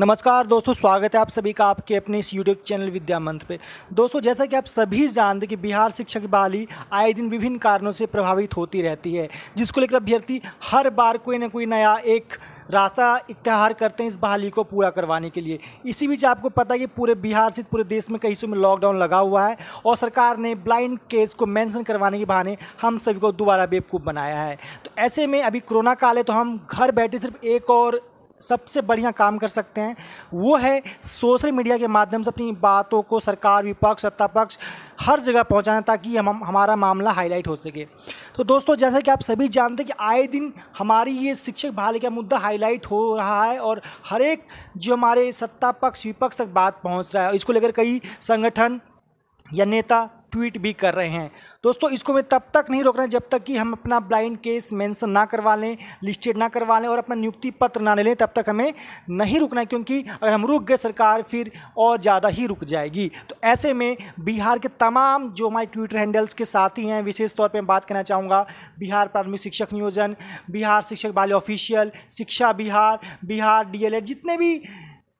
नमस्कार दोस्तों स्वागत है आप सभी का आपके अपने इस यूट्यूब चैनल विद्या मंत्र पे दोस्तों जैसा कि आप सभी जानते कि बिहार शिक्षक बहाली आए दिन विभिन्न कारणों से प्रभावित होती रहती है जिसको लेकर अभ्यर्थी हर बार कोई ना कोई नया एक रास्ता इतिहार करते हैं इस बहाली को पूरा करवाने के लिए इसी बीच आपको पता है कि पूरे बिहार से पूरे देश में कई सौ में लॉकडाउन लगा हुआ है और सरकार ने ब्लाइंड केस को मेंशन करवाने के बहाने हम सभी को दोबारा बेवकूफ़ बनाया है तो ऐसे में अभी कोरोना काल है तो हम घर बैठे सिर्फ एक और सबसे बढ़िया काम कर सकते हैं वो है सोशल मीडिया के माध्यम से अपनी बातों को सरकार विपक्ष सत्ता पक्ष हर जगह पहुंचाना ताकि हम हमारा मामला हाईलाइट हो सके तो दोस्तों जैसा कि आप सभी जानते हैं कि आए दिन हमारी ये शिक्षक बहाली का मुद्दा हाईलाइट हो रहा है और हर एक जो हमारे सत्ता पक्ष विपक्ष तक बात पहुँच रहा है इसको लेकर कई संगठन या नेता ट्वीट भी कर रहे हैं दोस्तों इसको मैं तब तक नहीं रोक रहा जब तक कि हम अपना ब्लाइंड केस मेंशन ना करवा लें लिस्टेड ना करवा लें और अपना नियुक्ति पत्र ना ले लें तब तक हमें नहीं रुकना है क्योंकि अगर हम रुक गए सरकार फिर और ज़्यादा ही रुक जाएगी तो ऐसे में बिहार के तमाम जो हमारे ट्विटर हैंडल्स के साथी हैं विशेष तौर पर मैं बात करना चाहूँगा बिहार प्राथमिक शिक्षक नियोजन बिहार शिक्षक बाल ऑफिशियल शिक्षा बिहार बिहार डी जितने भी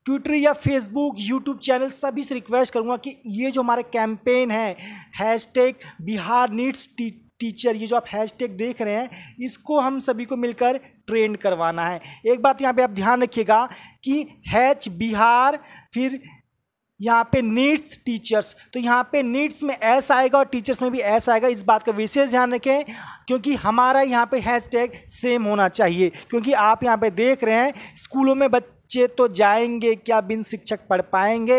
ट्विटर या फेसबुक यूट्यूब चैनल सभी से रिक्वेस्ट करूँगा कि ये जो हमारे कैंपेन है hash tag Bihar needs T teacher ये जो आप हैशटैग देख रहे हैं इसको हम सभी को मिलकर ट्रेंड करवाना है एक बात यहाँ पे आप ध्यान रखिएगा कि हैच बिहार फिर यहाँ पे नीड्स टीचर्स तो यहाँ पे नीड्स में एस आएगा और टीचर्स में भी एस आएगा इस बात का विशेष ध्यान रखें क्योंकि हमारा यहाँ पे हैशटैग सेम होना चाहिए क्योंकि आप यहाँ पे देख रहे हैं स्कूलों में बच बच्चे तो जाएंगे क्या बिन शिक्षक पढ़ पाएंगे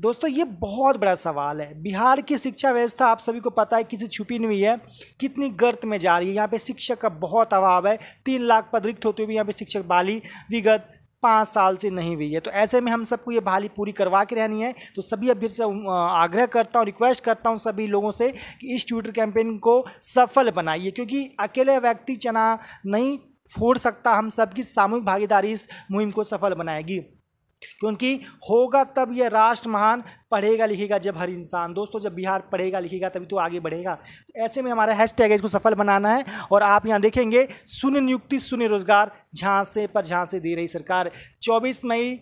दोस्तों ये बहुत बड़ा सवाल है बिहार की शिक्षा व्यवस्था आप सभी को पता है किसी छुपी नहीं है कितनी गर्त में जा रही है यहाँ पे शिक्षक का बहुत अभाव है तीन लाख पद रिक्त होते हुए यहाँ पे शिक्षक बाली विगत पाँच साल से नहीं हुई है तो ऐसे में हम सबको ये बहाली पूरी करवा के रहनी है तो सभी अभी से आग्रह करता हूँ रिक्वेस्ट करता हूँ सभी लोगों से कि इस ट्विटर कैंपेन को सफल बनाइए क्योंकि अकेले व्यक्ति चना नहीं फोड़ सकता हम सबकी सामूहिक भागीदारी इस मुहिम को सफल बनाएगी क्योंकि होगा तब यह राष्ट्र महान पढ़ेगा लिखेगा जब हर इंसान दोस्तों जब बिहार पढ़ेगा लिखेगा तभी तो आगे बढ़ेगा ऐसे में हमारा हैश टैग है इसको सफल बनाना है और आप यहाँ देखेंगे शून्य नियुक्ति शून्य रोजगार झांसे पर झांसे दे रही सरकार 24 मई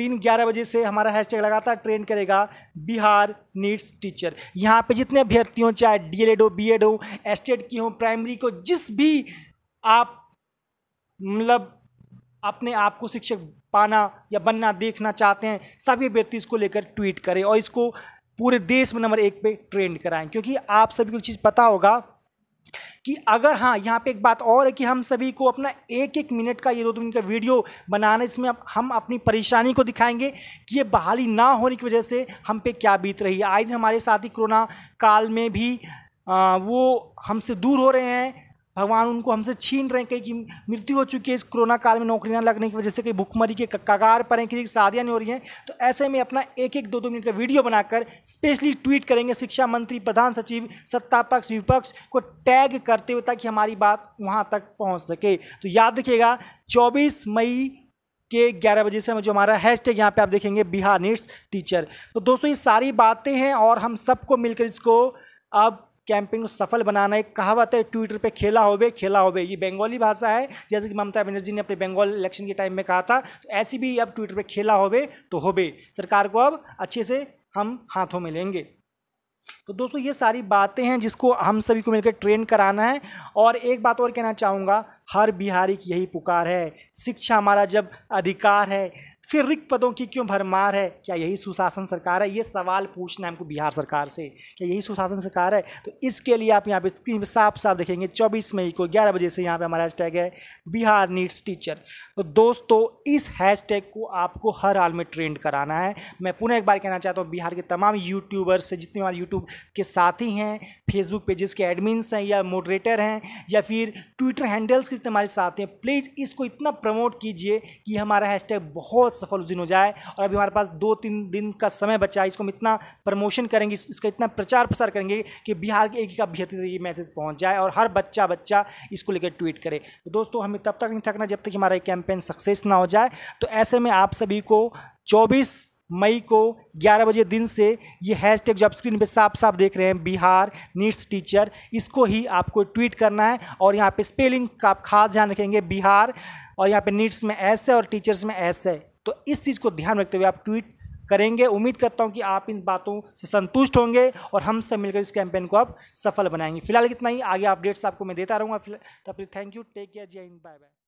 दिन 11 बजे से हमारा हैशटैग लगातार ट्रेंड करेगा बिहार नीड्स टीचर यहाँ पे जितने अभ्यर्थी हों चाहे डी हो बी हो एस्टेट की हो प्राइमरी को जिस भी आप मतलब अपने आप को शिक्षक पाना या बनना देखना चाहते हैं सभी व्यक्ति इसको लेकर ट्वीट करें और इसको पूरे देश में नंबर एक पे ट्रेंड कराएं क्योंकि आप सभी को चीज़ पता होगा कि अगर हाँ यहाँ पे एक बात और है कि हम सभी को अपना एक एक मिनट का ये दो दो का वीडियो बनाना इसमें हम अपनी परेशानी को दिखाएंगे कि ये बहाली ना होने की वजह से हम पे क्या बीत रही है आए दिन हमारे साथ ही कोरोना काल में भी आ, वो हमसे दूर हो रहे हैं भगवान उनको हमसे छीन रहे हैं कहीं की मृत्यु हो चुकी है इस कोरोना काल में नौकरी ना लगने की वजह से कहीं भुखमरी के कगार पर हैं किसी की शादियाँ नहीं हो रही हैं तो ऐसे में अपना एक एक दो दो मिनट का वीडियो बनाकर स्पेशली ट्वीट करेंगे शिक्षा मंत्री प्रधान सचिव सत्ता पक्ष विपक्ष को टैग करते हुए ताकि हमारी बात वहाँ तक पहुँच सके तो याद रखिएगा चौबीस मई के ग्यारह बजे से जो हमारा हैशटैग यहाँ पे आप देखेंगे बिहार नीट्स टीचर तो दोस्तों ये सारी बातें हैं और हम सबको मिलकर इसको अब कैंपेन को सफल बनाना एक कहावत है ट्विटर पे खेला होबे खेला होबे ये बंगाली भाषा है जैसे कि ममता बनर्जी ने अपने बंगाल इलेक्शन के टाइम में कहा था तो ऐसी भी अब ट्विटर पे खेला होबे तो होबे सरकार को अब अच्छे से हम हाथों में लेंगे तो दोस्तों ये सारी बातें हैं जिसको हम सभी को मिलकर ट्रेन कराना है और एक बात और कहना चाहूँगा हर बिहारी की यही पुकार है शिक्षा हमारा जब अधिकार है फिर रिक्त पदों की क्यों भरमार है क्या यही सुशासन सरकार है ये सवाल पूछना है हमको बिहार सरकार से क्या यही सुशासन सरकार है तो इसके लिए आप यहाँ पे स्क्रीन पर साफ साफ देखेंगे चौबीस मई को ग्यारह बजे से यहाँ पे हमारा हैशटैग है बिहार नीड्स टीचर तो दोस्तों इस हैशटैग को आपको हर हाल में ट्रेंड कराना है मैं पुनः एक बार कहना चाहता हूँ बिहार के तमाम यूट्यूबर्स से जितने हमारे यूट्यूब के साथी हैं फेसबुक पेजेस के एडमिन्स हैं या मोडरेटर हैं या फिर ट्विटर हैंडल्स के जितने हमारे साथ हैं प्लीज़ इसको इतना प्रमोट कीजिए कि हमारा हैशटैग बहुत सफल उस दिन हो जाए और अभी हमारे पास दो तीन दिन का समय बचा है इसको हम इतना प्रमोशन करेंगे इसका इतना प्रचार प्रसार करेंगे कि बिहार के एक एक अभ्यर्थी तक ये मैसेज पहुँच जाए और हर बच्चा बच्चा इसको लेकर ट्वीट करे तो दोस्तों हमें तब तक नहीं थकना जब तक हमारा ये कैंपेन सक्सेस ना हो जाए तो ऐसे में आप सभी को चौबीस मई को 11 बजे दिन से ये हैशटैग जो आप स्क्रीन पे साफ साफ देख रहे हैं बिहार नीट्स टीचर इसको ही आपको ट्वीट करना है और यहाँ पे स्पेलिंग का आप खास ध्यान रखेंगे बिहार और यहाँ पे नीट्स में ऐसे और टीचर्स में ऐसे तो इस चीज़ को ध्यान रखते हुए आप ट्वीट करेंगे उम्मीद करता हूँ कि आप इन बातों से संतुष्ट होंगे और सब मिलकर इस कैंपेन को आप सफल बनाएंगे फिलहाल इतना ही आगे अपडेट्स आपको मैं देता रहूँगा तब फिर थैंक यू टेक केयर जय हिंद बाय बाय